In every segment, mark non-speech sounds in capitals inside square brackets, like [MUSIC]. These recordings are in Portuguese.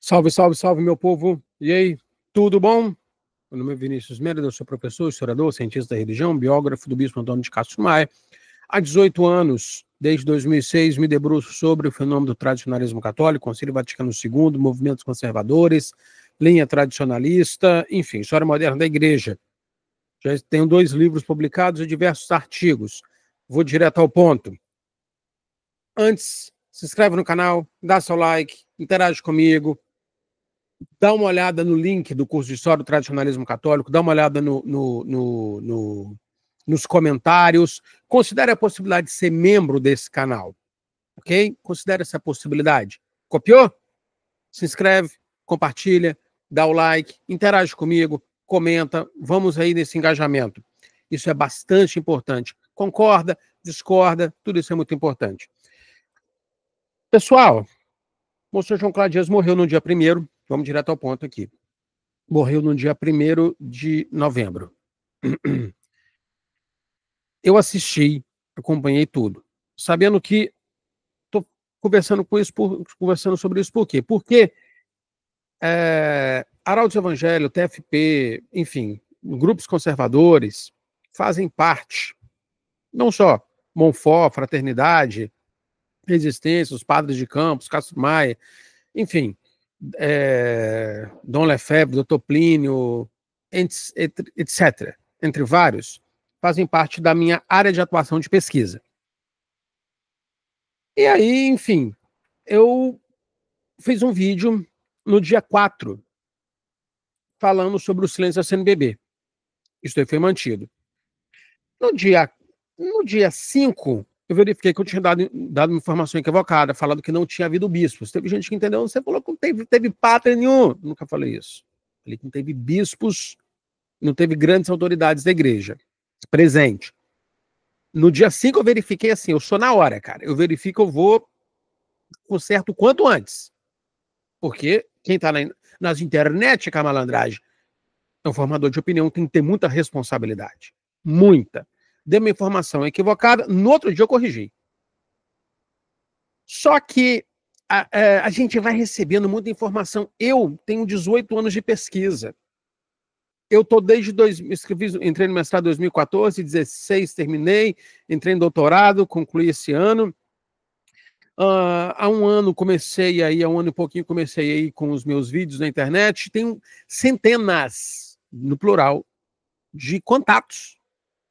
Salve, salve, salve, meu povo. E aí, tudo bom? Meu nome é Vinícius Mendes, eu sou professor, historiador, cientista da religião, biógrafo do bispo Antônio de Castro Maia. Há 18 anos, desde 2006, me debruço sobre o fenômeno do tradicionalismo católico, Conselho Vaticano II, movimentos conservadores, linha tradicionalista, enfim, história moderna da igreja. Já tenho dois livros publicados e diversos artigos. Vou direto ao ponto. Antes, se inscreve no canal, dá seu like, interage comigo, dá uma olhada no link do curso de História do Tradicionalismo Católico, dá uma olhada no, no, no, no nos comentários, considere a possibilidade de ser membro desse canal, ok? Considere essa possibilidade. Copiou? Se inscreve, compartilha, dá o like, interage comigo, comenta, vamos aí nesse engajamento. Isso é bastante importante. Concorda, discorda, tudo isso é muito importante. Pessoal, Monsenhor João Cláudio Dias morreu no dia 1 vamos direto ao ponto aqui. Morreu no dia 1 de novembro. [CLEARS THROAT] Eu assisti, acompanhei tudo, sabendo que estou conversando com isso, por, conversando sobre isso por quê? Porque é, Evangelho, TFP, enfim, grupos conservadores fazem parte, não só Monfort, Fraternidade, Resistência, os Padres de Campos, Castro Maia, enfim, é, Dom Lefebvre, Doutor Plínio, etc., entre vários, fazem parte da minha área de atuação de pesquisa. E aí, enfim, eu fiz um vídeo no dia 4 falando sobre o silêncio da CNBB. Isso aí foi mantido. No dia, no dia 5, eu verifiquei que eu tinha dado, dado informação equivocada, falando que não tinha havido bispos. Teve gente que entendeu, você falou que não teve, teve pátria nenhum. Nunca falei isso. Falei que não teve bispos, não teve grandes autoridades da igreja presente. No dia 5 eu verifiquei assim, eu sou na hora, cara. Eu verifico, eu vou com certo quanto antes. Porque quem está na, nas internet com a malandragem é um formador de opinião, tem que ter muita responsabilidade. Muita dei uma informação equivocada, no outro dia eu corrigi. Só que a, a, é, a gente vai recebendo muita informação. Eu tenho 18 anos de pesquisa. Eu tô desde dois, escrevi, entrei no mestrado em 2014, 16 terminei, entrei em doutorado, concluí esse ano. Uh, há um ano comecei aí, há um ano e pouquinho comecei aí com os meus vídeos na internet. Tenho centenas, no plural, de contatos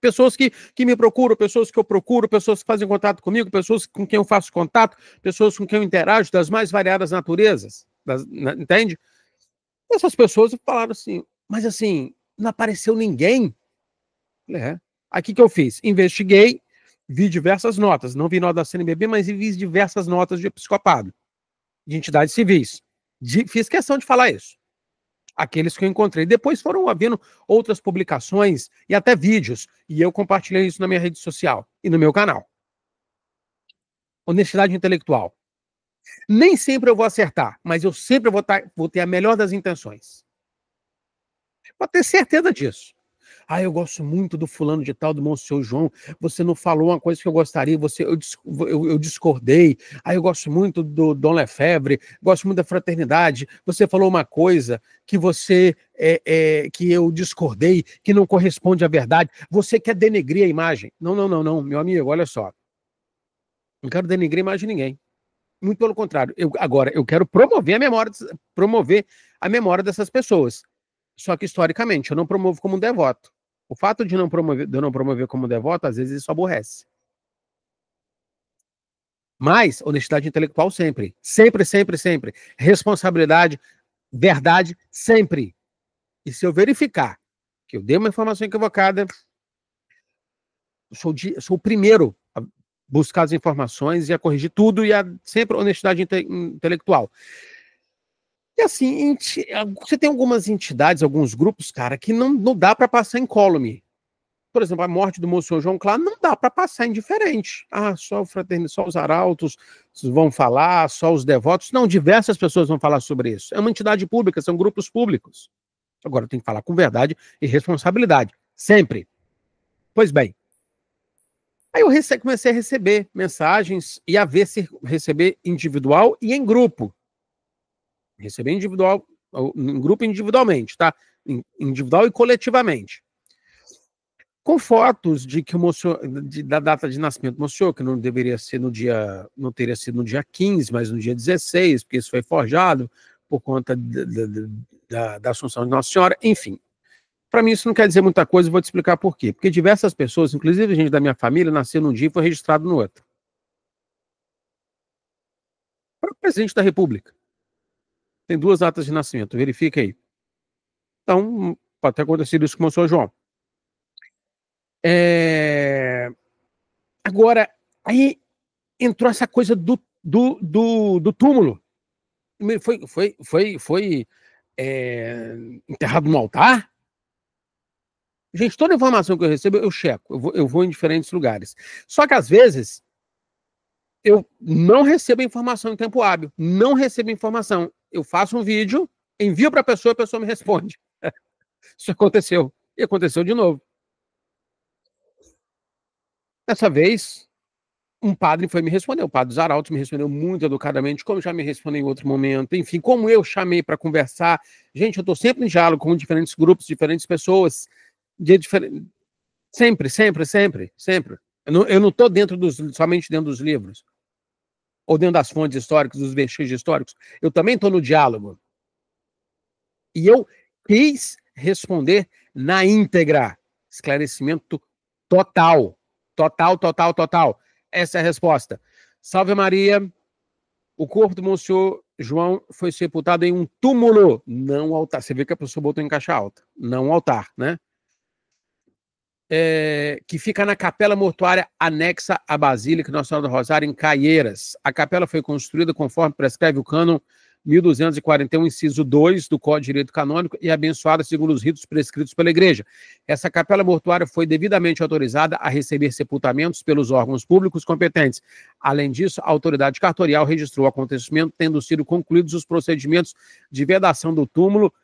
Pessoas que, que me procuram, pessoas que eu procuro, pessoas que fazem contato comigo, pessoas com quem eu faço contato, pessoas com quem eu interajo, das mais variadas naturezas, das, na, né, entende? Essas pessoas falaram assim, mas assim, não apareceu ninguém. É. Aqui que eu fiz? Investiguei, vi diversas notas, não vi nota da CNBB, mas vi diversas notas de episcopado, de entidades civis. De, fiz questão de falar isso aqueles que eu encontrei. Depois foram havendo outras publicações e até vídeos, e eu compartilhei isso na minha rede social e no meu canal. Honestidade intelectual. Nem sempre eu vou acertar, mas eu sempre vou, tar, tá, vou ter a melhor das intenções. Pode ter certeza disso. Ah, eu gosto muito do fulano de tal, do Monsenhor João. Você não falou uma coisa que eu gostaria, você eu, eu, eu discordei. Ah, eu gosto muito do Dom Lefebvre, gosto muito da fraternidade. Você falou uma coisa que você é, é, que eu discordei, que não corresponde à verdade. Você quer denegrir a imagem? Não, não, não, não, meu amigo, olha só. Não quero denegrir a imagem de ninguém. Muito pelo contrário. Eu, agora, eu quero promover a memória, promover a memória dessas pessoas. Só que historicamente, eu não promovo como um devoto. O fato de, não promover, de eu não promover como devoto, às vezes isso aborrece. Mas honestidade intelectual sempre. Sempre, sempre, sempre. Responsabilidade, verdade, sempre. E se eu verificar que eu dei uma informação equivocada, sou, de, sou o primeiro a buscar as informações e a corrigir tudo e a sempre honestidade inte, intelectual. E assim, você tem algumas entidades, alguns grupos, cara, que não, não dá para passar em column. Por exemplo, a morte do Monsenhor João Claro não dá para passar indiferente. Ah, só, só os arautos vão falar, só os devotos. Não, diversas pessoas vão falar sobre isso. É uma entidade pública, são grupos públicos. Agora tem que falar com verdade e responsabilidade. Sempre. Pois bem. Aí eu comecei a receber mensagens e a ver se receber individual e em grupo. Receber individual, em grupo individualmente, tá? Individual e coletivamente. Com fotos de que o de, da data de nascimento do senhor, que não deveria ser no dia, não teria sido no dia 15, mas no dia 16, porque isso foi forjado por conta da, da, da Assunção de Nossa Senhora, enfim. Para mim isso não quer dizer muita coisa, e vou te explicar por quê. Porque diversas pessoas, inclusive gente da minha família, nasceu num dia e foi registrado no outro. Para o presidente da República tem duas atas de nascimento, verifica aí. Então, pode ter acontecido isso com o São João. É... Agora, aí entrou essa coisa do, do, do, do túmulo. Foi, foi, foi, foi é... enterrado no altar? Gente, toda informação que eu recebo, eu checo. Eu vou, eu vou em diferentes lugares. Só que às vezes eu não recebo a informação em tempo hábil. Não recebo a informação eu faço um vídeo, envio para a pessoa, a pessoa me responde. [LAUGHS] Isso aconteceu. E aconteceu de novo. Dessa vez, um padre foi me responder. O padre Zaralto me respondeu muito educadamente, como já me respondeu em outro momento. Enfim, como eu chamei para conversar. Gente, eu estou sempre em diálogo com diferentes grupos, diferentes pessoas. De Sempre, sempre, sempre, sempre. Eu não estou dentro dos, somente dentro dos livros ou dentro das fontes históricas, dos vestígios históricos, eu também estou no diálogo. E eu quis responder na íntegra. Esclarecimento total. Total, total, total. Essa é a resposta. Salve Maria. O corpo do Monsenhor João foi sepultado em um túmulo, não altar. Você vê que a pessoa botou em caixa alta, não altar, né? é, que fica na capela mortuária anexa à Basílica Nossa Senhora do Rosário, em Caieiras. A capela foi construída conforme prescreve o cânon 1241, inciso 2 do Código de Direito Canônico e abençoada segundo os ritos prescritos pela Igreja. Essa capela mortuária foi devidamente autorizada a receber sepultamentos pelos órgãos públicos competentes. Além disso, a autoridade cartorial registrou o acontecimento, tendo sido concluídos os procedimentos de vedação do túmulo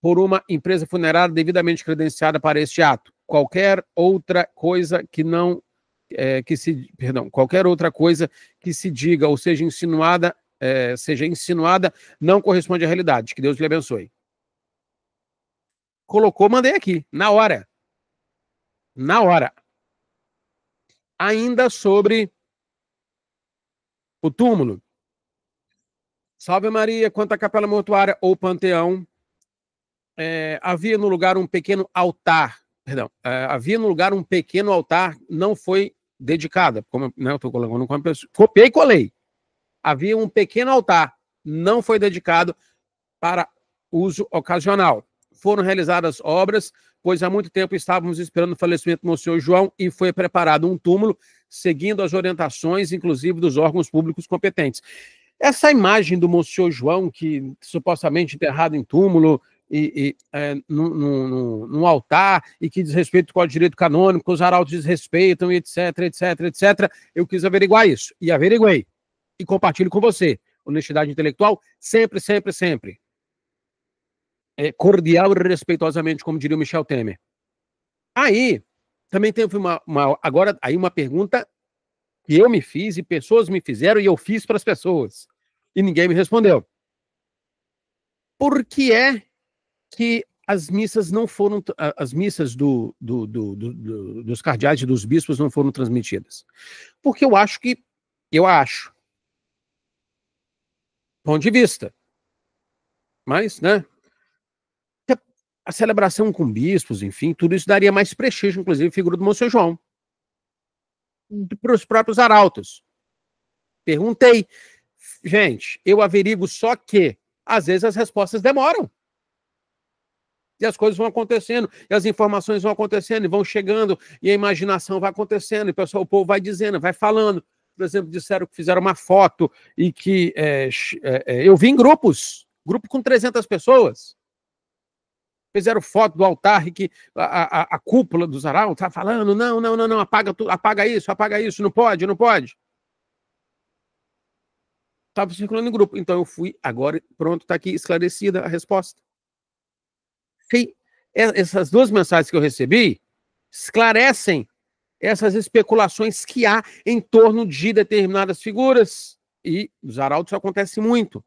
por uma empresa funerária devidamente credenciada para este ato qualquer outra coisa que não é, que se perdão qualquer outra coisa que se diga ou seja insinuada é, seja insinuada não corresponde à realidade. Que Deus lhe abençoe. Colocou, mandei aqui na hora, na hora. Ainda sobre o túmulo. Salve Maria, quanto à capela mortuária ou panteão, é, havia no lugar um pequeno altar perdão, é, havia no lugar um pequeno altar, não foi dedicada, como né, eu estou colocando como copiei e colei. Havia um pequeno altar, não foi dedicado para uso ocasional. Foram realizadas obras, pois há muito tempo estávamos esperando o falecimento do Monsenhor João e foi preparado um túmulo, seguindo as orientações, inclusive dos órgãos públicos competentes. Essa imagem do Monsenhor João, que supostamente enterrado em túmulo, e, e é, num, altar e que diz respeito ao Código de Direito Canônico, os arautos desrespeitam, etc, etc, etc. Eu quis averiguar isso e averiguei e compartilho com você. Honestidade intelectual, sempre, sempre, sempre. É cordial e respeitosamente, como diria o Michel Temer. Aí, também tem uma, uma agora aí uma pergunta que eu me fiz e pessoas me fizeram e eu fiz para as pessoas e ninguém me respondeu. Por que é que as missas não foram, as missas do, do, do, do dos cardeais e dos bispos não foram transmitidas. Porque eu acho que, eu acho, ponto de vista, mas, né, a celebração com bispos, enfim, tudo isso daria mais prestígio, inclusive, à figura do Monsenhor João, para os próprios arautos. Perguntei, gente, eu averigo só que, às vezes, as respostas demoram e as coisas vão acontecendo, e as informações vão acontecendo, e vão chegando, e a imaginação vai acontecendo, e o pessoal, o povo vai dizendo, vai falando. Por exemplo, disseram que fizeram uma foto e que é, é, é, eu vi em grupos, grupo com 300 pessoas. Fizeram foto do altar e que a, a, a cúpula do arautos tá estava falando, não, não, não, não, apaga, tu, apaga isso, apaga isso, não pode, não pode estava circulando em grupo. Então eu fui, agora pronto, está aqui esclarecida a resposta essas duas mensagens que eu recebi esclarecem essas especulações que há em torno de determinadas figuras. E nos arautos isso acontece muito.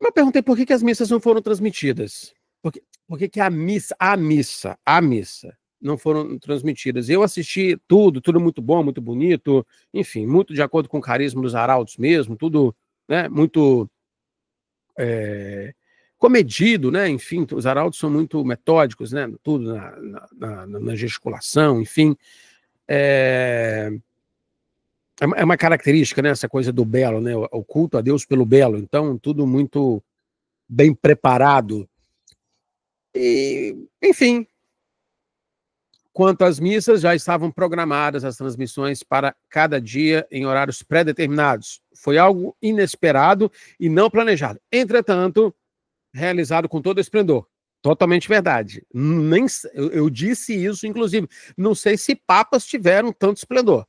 Mas perguntei por que, que as missas não foram transmitidas. Por que, por que, que a missa, a missa, a missa não foram transmitidas. Eu assisti tudo, tudo muito bom, muito bonito, enfim, muito de acordo com o carisma dos arautos mesmo, tudo né, muito é, comedido, né? Enfim, os arautos são muito metódicos, né? Tudo na, na, na gesticulação, enfim. Eh, é, é uma característica, né? Essa coisa do belo, né? O culto a Deus pelo belo. Então, tudo muito bem preparado. E, enfim, Quanto às missas, já estavam programadas as transmissões para cada dia em horários pré-determinados. Foi algo inesperado e não planejado. Entretanto, realizado com todo esplendor. Totalmente verdade. Nem, eu, eu disse isso, inclusive. Não sei se papas tiveram tanto esplendor.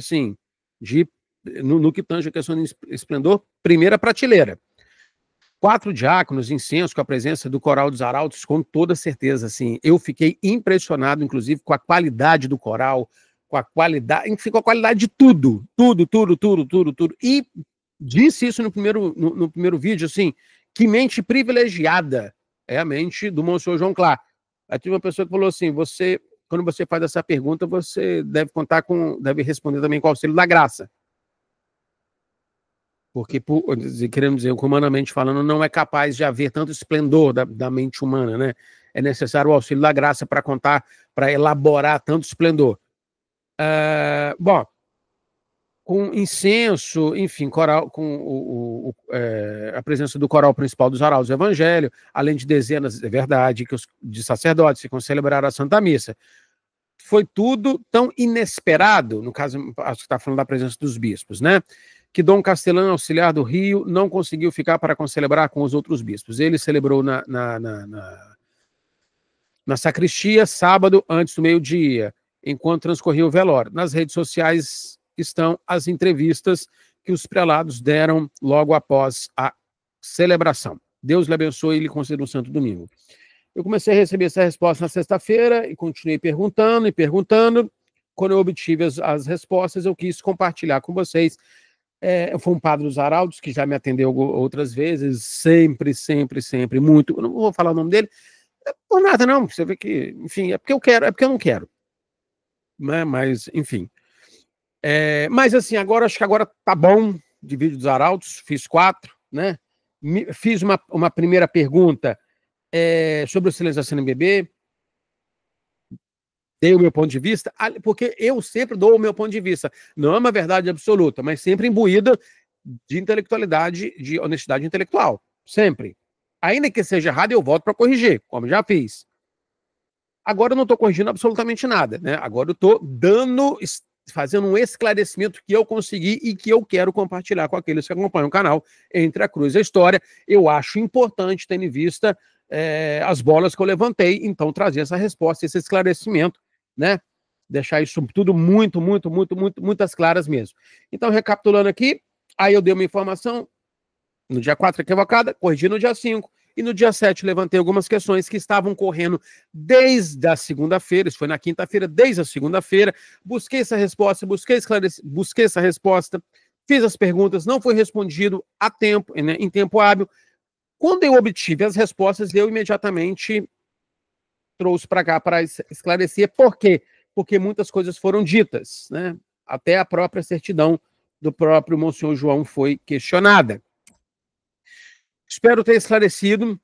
Sim, de, no, no que tange a questão de esplendor, primeira prateleira quatro diáconos, incenso, com a presença do coral dos arautos, com toda certeza, assim, eu fiquei impressionado, inclusive, com a qualidade do coral, com a qualidade, enfim, com a qualidade de tudo, tudo, tudo, tudo, tudo, tudo, e disse isso no primeiro, no, no primeiro vídeo, assim, que mente privilegiada é a mente do Monsenhor João Clá. Aí teve uma pessoa que falou assim, você, quando você faz essa pergunta, você deve contar com, deve responder também com o auxílio da graça porque, queremos dizer, humanamente falando, não é capaz de haver tanto esplendor da, da mente humana, né? É necessário o auxílio da graça para contar, para elaborar tanto esplendor. Uh, bom, com incenso, enfim, coral, com o, o, o, é, a presença do coral principal dos arautos do Evangelho, além de dezenas, é verdade, que os, de sacerdotes ficam celebrar a Santa Missa. Foi tudo tão inesperado, no caso, acho que está falando da presença dos bispos, né? que Dom Castelão, auxiliar do Rio, não conseguiu ficar para celebrar com os outros bispos. Ele celebrou na, na, na, na, na sacristia, sábado, antes do meio-dia, enquanto transcorria o velório. Nas redes sociais estão as entrevistas que os prelados deram logo após a celebração. Deus lhe abençoe e lhe conceda um santo domingo. Eu comecei a receber essa resposta na sexta-feira e continuei perguntando e perguntando. Quando eu obtive as, as respostas, eu quis compartilhar com vocês é, foi um padre dos Arautos que já me atendeu outras vezes, sempre, sempre, sempre, muito. Eu não vou falar o nome dele, é, por nada, não. Você vê que, enfim, é porque eu quero, é porque eu não quero. Né? Mas, enfim. É, mas assim, agora acho que agora tá bom de vídeo dos Arautos, fiz quatro, né? Fiz uma, uma primeira pergunta é, sobre o silêncio da CNBB, dei o meu ponto de vista, porque eu sempre dou o meu ponto de vista. Não é uma verdade absoluta, mas sempre imbuída de intelectualidade, de honestidade intelectual. Sempre. Ainda que seja errado, eu volto para corrigir, como já fiz. Agora eu não estou corrigindo absolutamente nada, né? Agora eu estou dando, fazendo um esclarecimento que eu consegui e que eu quero compartilhar com aqueles que acompanham o canal Entre a Cruz e a História. Eu acho importante, tendo em vista é, as bolas que eu levantei, então trazer essa resposta, esse esclarecimento né? Deixar isso tudo muito, muito, muito, muito, muitas claras mesmo. Então, recapitulando aqui, aí eu dei uma informação no dia 4 equivocada, corrigi no dia 5. E no dia 7 levantei algumas questões que estavam correndo desde a segunda-feira, isso foi na quinta-feira, desde a segunda-feira. Busquei essa resposta, busquei, busquei essa resposta, fiz as perguntas, não foi respondido a tempo, né, em tempo hábil. Quando eu obtive as respostas, eu imediatamente trouxe para cá para esclarecer. Por quê? Porque muitas coisas foram ditas, né? Até a própria certidão do próprio Monsenhor João foi questionada. Espero ter esclarecido.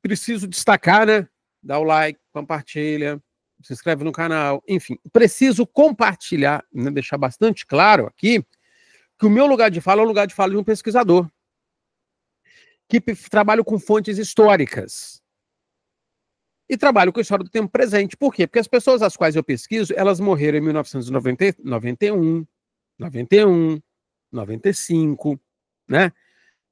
Preciso destacar, né? Dá o like, compartilha, se inscreve no canal, enfim. Preciso compartilhar, né? deixar bastante claro aqui que o meu lugar de fala é o lugar de fala de um pesquisador que trabalho com fontes históricas e trabalho com a história do tempo presente. Por quê? Porque as pessoas às quais eu pesquiso, elas morreram em 1991, 91, 91, 95, né?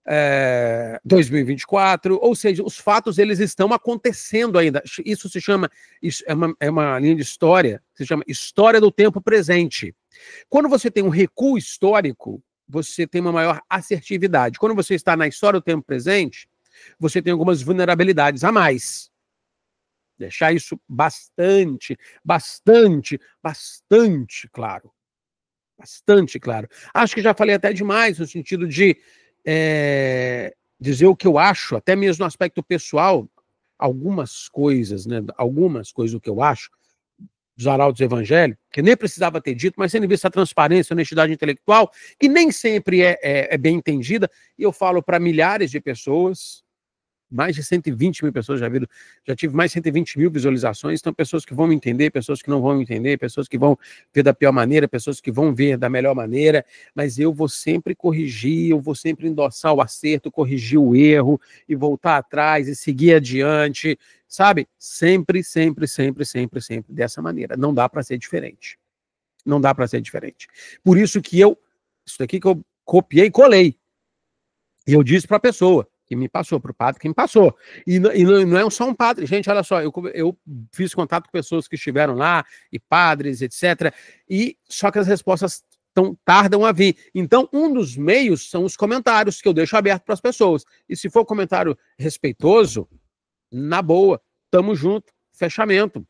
É, 2024, ou seja, os fatos eles estão acontecendo ainda. Isso se chama isso é, uma, é uma linha de história, se chama história do tempo presente. Quando você tem um recuo histórico, você tem uma maior assertividade. Quando você está na história do tempo presente, você tem algumas vulnerabilidades a mais. Deixar isso bastante, bastante, bastante claro. Bastante claro. Acho que já falei até demais no sentido de é, dizer o que eu acho, até mesmo no aspecto pessoal, algumas coisas, né? Algumas coisas o que eu acho dos arautos evangélicos, que nem precisava ter dito, mas sendo vista a transparência, a honestidade intelectual, que nem sempre é, é, é bem entendida, e eu falo para milhares de pessoas, mais de 120 mil pessoas já viram, já tive mais de 120 mil visualizações, então pessoas que vão me entender, pessoas que não vão me entender, pessoas que vão ver da pior maneira, pessoas que vão ver da melhor maneira, mas eu vou sempre corrigir, eu vou sempre endossar o acerto, corrigir o erro e voltar atrás e seguir adiante, sabe? Sempre, sempre, sempre, sempre, sempre dessa maneira. Não dá para ser diferente. Não dá para ser diferente. Por isso que eu, isso daqui que eu copiei e colei. E eu disse para a pessoa, que me passou, para o padre que me passou. E, e, não é só um padre, gente, olha só, eu, eu fiz contato com pessoas que estiveram lá, e padres, etc. E só que as respostas tão, tardam a vir. Então, um dos meios são os comentários que eu deixo aberto para as pessoas. E se for comentário respeitoso, na boa, tamo junto, fechamento.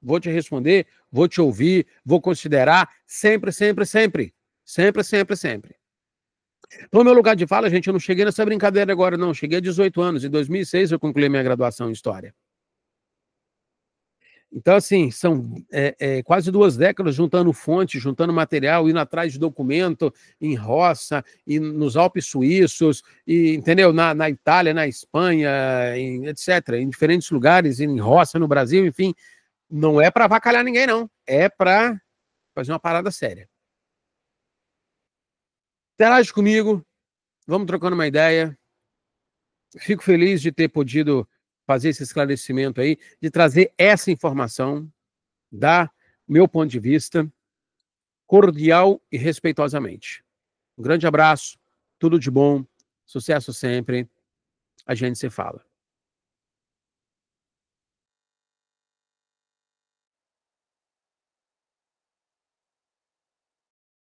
Vou te responder, vou te ouvir, vou considerar, sempre, sempre, sempre. Sempre, sempre, sempre. Então, meu lugar de fala, gente, eu não cheguei nessa brincadeira agora, não. Cheguei a 18 anos. Em 2006 eu concluí minha graduação em História. Então, assim, são é, é, quase duas décadas juntando fontes, juntando material, indo atrás de documento em roça, e nos Alpes suíços, e, entendeu? Na, na Itália, na Espanha, em, etc., em diferentes lugares, em roça no Brasil, enfim. Não é para avacalhar ninguém, não. É para fazer uma parada séria. Interage comigo, vamos trocando uma ideia. Fico feliz de ter podido fazer esse esclarecimento aí, de trazer essa informação, da meu ponto de vista, cordial e respeitosamente. Um grande abraço, tudo de bom, sucesso sempre. A gente se fala.